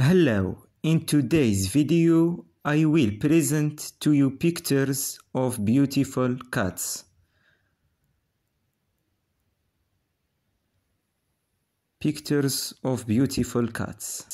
Hello, in today's video I will present to you pictures of beautiful cats. Pictures of beautiful cats.